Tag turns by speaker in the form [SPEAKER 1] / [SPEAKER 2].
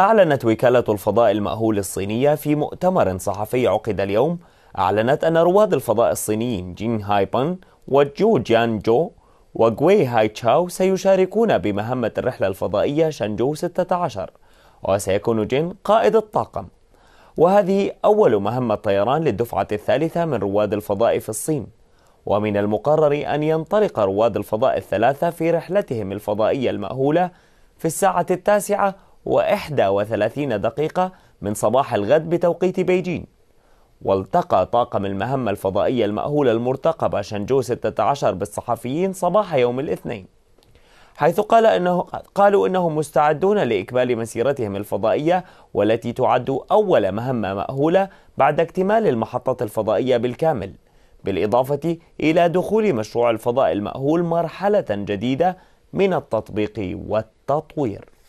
[SPEAKER 1] أعلنت وكالة الفضاء المأهول الصينية في مؤتمر صحفي عقد اليوم أعلنت أن رواد الفضاء الصينيين جين هاي بان وجو جيان جو وغوي هاي تشاو سيشاركون بمهمة الرحلة الفضائية شنجو 16 وسيكون جين قائد الطاقم وهذه أول مهمة طيران للدفعة الثالثة من رواد الفضاء في الصين ومن المقرر أن ينطلق رواد الفضاء الثلاثة في رحلتهم الفضائية المأهولة في الساعة التاسعة وثلاثين دقيقة من صباح الغد بتوقيت بيجين والتقى طاقم المهمة الفضائية المأهولة المرتقبة شنجو 16 بالصحفيين صباح يوم الاثنين حيث قال إنه قالوا إنهم مستعدون لإكمال مسيرتهم الفضائية والتي تعد أول مهمة مأهولة بعد اكتمال المحطة الفضائية بالكامل بالإضافة إلى دخول مشروع الفضاء المأهول مرحلة جديدة من التطبيق والتطوير